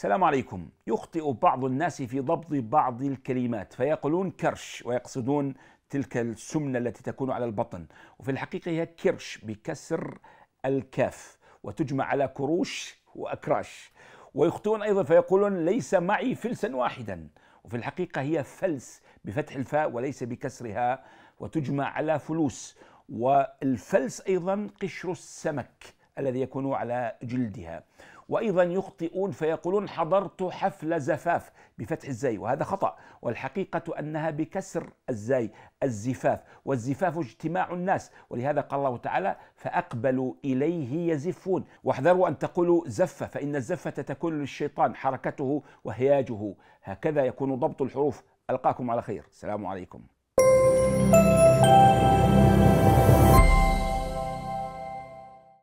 السلام عليكم يخطئ بعض الناس في ضبط بعض الكلمات فيقولون كرش ويقصدون تلك السمنة التي تكون على البطن وفي الحقيقة هي كرش بكسر الكاف وتجمع على كروش وأكراش ويخطئون أيضا فيقولون ليس معي فلسا واحدا وفي الحقيقة هي فلس بفتح الفاء وليس بكسرها وتجمع على فلوس والفلس أيضا قشر السمك الذي يكون على جلدها وأيضا يخطئون فيقولون حضرت حفل زفاف بفتح الزاي وهذا خطأ والحقيقة أنها بكسر الزاي الزفاف والزفاف اجتماع الناس ولهذا قال الله تعالى فأقبلوا إليه يزفون واحذروا أن تقولوا زفة فإن الزفة تكون للشيطان حركته وهياجه هكذا يكون ضبط الحروف ألقاكم على خير السلام عليكم